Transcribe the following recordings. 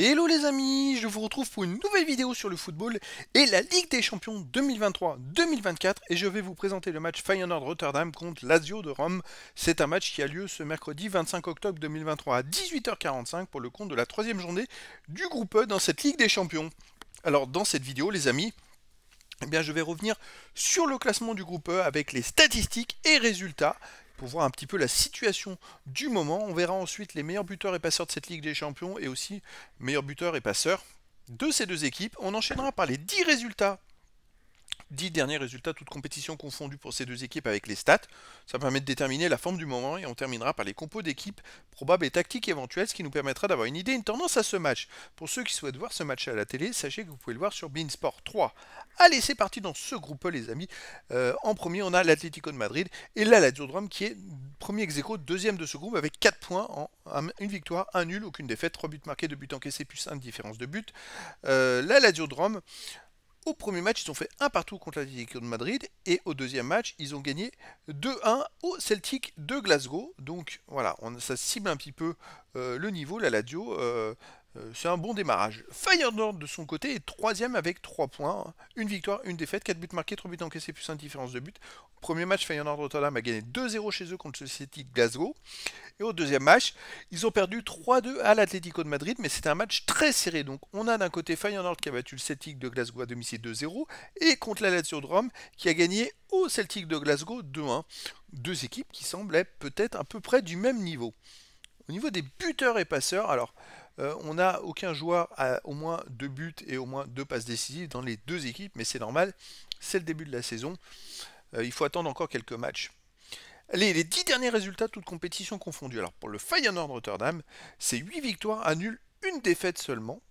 Hello les amis, je vous retrouve pour une nouvelle vidéo sur le football et la Ligue des Champions 2023-2024 et je vais vous présenter le match Feyenoord Rotterdam contre Lazio de Rome. C'est un match qui a lieu ce mercredi 25 octobre 2023 à 18h45 pour le compte de la troisième journée du groupe E dans cette Ligue des Champions. Alors dans cette vidéo les amis, eh bien, je vais revenir sur le classement du groupe E avec les statistiques et résultats pour voir un petit peu la situation du moment. On verra ensuite les meilleurs buteurs et passeurs de cette Ligue des Champions et aussi meilleurs buteurs et passeurs de ces deux équipes. On enchaînera par les 10 résultats 10 derniers résultats, toutes compétitions confondues pour ces deux équipes avec les stats. Ça permet de déterminer la forme du moment et on terminera par les compos d'équipes probables et tactiques éventuelles, ce qui nous permettra d'avoir une idée, une tendance à ce match. Pour ceux qui souhaitent voir ce match à la télé, sachez que vous pouvez le voir sur Beansport 3. Allez, c'est parti dans ce groupe, les amis. Euh, en premier, on a l'Atlético de Madrid et la Lazio de qui est premier ex deuxième de ce groupe avec 4 points en une victoire, un nul, aucune défaite, 3 buts marqués, 2 buts encaissés plus 1 différence de but. Euh, la Lazio au premier match, ils ont fait un partout contre l'Atlético de Madrid et au deuxième match, ils ont gagné 2-1 au Celtic de Glasgow. Donc voilà, on, ça cible un petit peu euh, le niveau. La Ladio. Euh, euh, c'est un bon démarrage. Fire de son côté est troisième avec 3 points. Une victoire, une défaite, 4 buts marqués, 3 buts encaissés, plus 1 différence de but. Au premier match, Fire Rotterdam a gagné 2-0 chez eux contre le Celtic Glasgow. Et au deuxième match, ils ont perdu 3-2 à l'Atlético de Madrid, mais c'était un match très serré. Donc on a d'un côté Fire qui a battu le Celtic de Glasgow à domicile 2-0 et contre la Lazio de Rome qui a gagné au Celtic de Glasgow 2-1. Deux équipes qui semblaient peut-être à peu près du même niveau. Au niveau des buteurs et passeurs, alors euh, on n'a aucun joueur à au moins deux buts et au moins deux passes décisives dans les deux équipes, mais c'est normal, c'est le début de la saison. Euh, il faut attendre encore quelques matchs. Les, les 10 derniers résultats, toutes compétitions confondues. Alors pour le Feyenoord Rotterdam, c'est huit victoires annulent une défaite seulement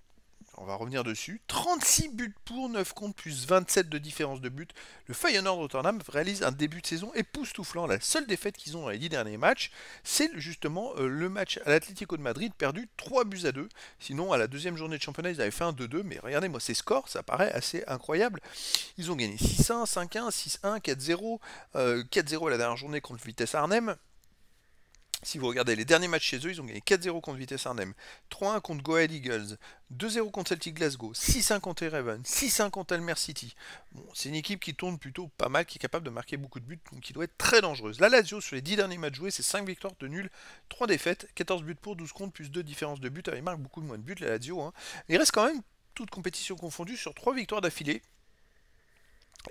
on va revenir dessus. 36 buts pour, 9 contre plus 27 de différence de but. Le Feyenoord Rotterdam réalise un début de saison époustouflant. La seule défaite qu'ils ont dans les 10 derniers matchs, c'est justement euh, le match à l'Atlético de Madrid, perdu 3 buts à 2. Sinon, à la deuxième journée de championnat, ils avaient fait un 2-2, mais regardez-moi ces scores, ça paraît assez incroyable. Ils ont gagné 6-1, 5-1, 6-1, 4-0, 4-0 la dernière journée contre Vitesse Arnhem. Si vous regardez les derniers matchs chez eux, ils ont gagné 4-0 contre Vitesse Arnhem, 3-1 contre Goal Eagles, 2-0 contre Celtic Glasgow, 6 5 contre Erevan, 6 5 contre Elmer City. Bon, c'est une équipe qui tourne plutôt pas mal, qui est capable de marquer beaucoup de buts, donc qui doit être très dangereuse. La Lazio, sur les 10 derniers matchs joués, c'est 5 victoires, de nul, 3 défaites, 14 buts pour, 12 comptes, plus 2 différences de buts. Elle marque beaucoup moins de buts, la Lazio. Hein. Il reste quand même, toute compétition confondue, sur 3 victoires d'affilée.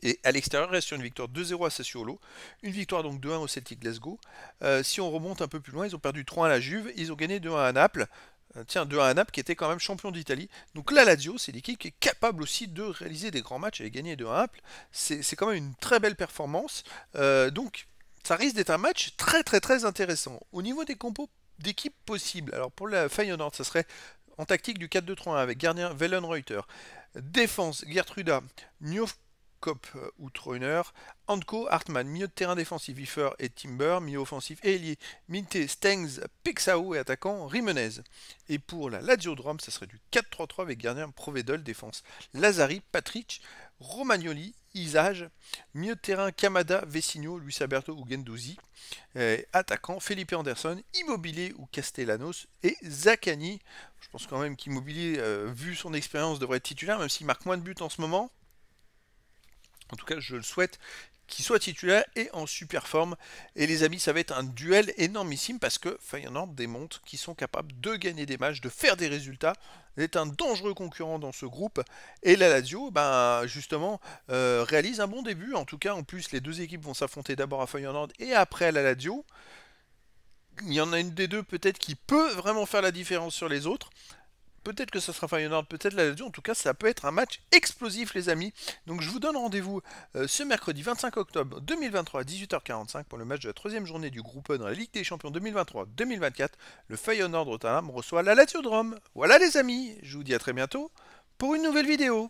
Et à l'extérieur, reste une victoire 2-0 à Sassuolo, une victoire donc 2-1 au Celtic Glasgow. Euh, si on remonte un peu plus loin, ils ont perdu 3-1 à la Juve, ils ont gagné 2-1 à Naples. Euh, tiens, 2-1 à Naples qui était quand même champion d'Italie. Donc là, Lazio, c'est l'équipe qui est capable aussi de réaliser des grands matchs et gagner 2-1 à Naples. C'est quand même une très belle performance. Euh, donc ça risque d'être un match très très très intéressant. Au niveau des compos d'équipe possibles, alors pour la Feyenoord, ça serait en tactique du 4-2-3-1 avec gardien Vellenreuter. Défense, Gertruda, Niof Cop euh, Troiner, Anko, Hartmann, milieu de terrain défensif, Wiffer et Timber, milieu offensif, Eli, Minté, Stengs, Pixao et attaquant Rimenez. Et pour la Lazio Drome, ça serait du 4-3-3 avec gardien Provedol, défense Lazari, Patrick, Romagnoli, Isage, milieu de terrain Kamada, Vecino, Luis Alberto ou Gendouzi, attaquant Felipe Anderson, Immobilier ou Castellanos et Zaccani. Je pense quand même qu'Immobilier, euh, vu son expérience, devrait être titulaire, même s'il marque moins de buts en ce moment. En tout cas, je le souhaite qu'il soit titulaire et en super forme. Et les amis, ça va être un duel énormissime parce que Feyenoord démontre qu'ils sont capables de gagner des matchs, de faire des résultats, est un dangereux concurrent dans ce groupe. Et la Lazio, ben, justement, euh, réalise un bon début. En tout cas, en plus, les deux équipes vont s'affronter d'abord à Feyenoord et après à la Lazio. Il y en a une des deux peut-être qui peut vraiment faire la différence sur les autres. Peut-être que ce sera Feyenoord, peut-être la Lazio. En tout cas, ça peut être un match explosif, les amis. Donc, je vous donne rendez-vous euh, ce mercredi 25 octobre 2023 à 18h45 pour le match de la troisième journée du groupe E dans la Ligue des Champions 2023-2024. Le Feyenoord Rotterdam reçoit la Lazio de Rome. Voilà, les amis. Je vous dis à très bientôt pour une nouvelle vidéo.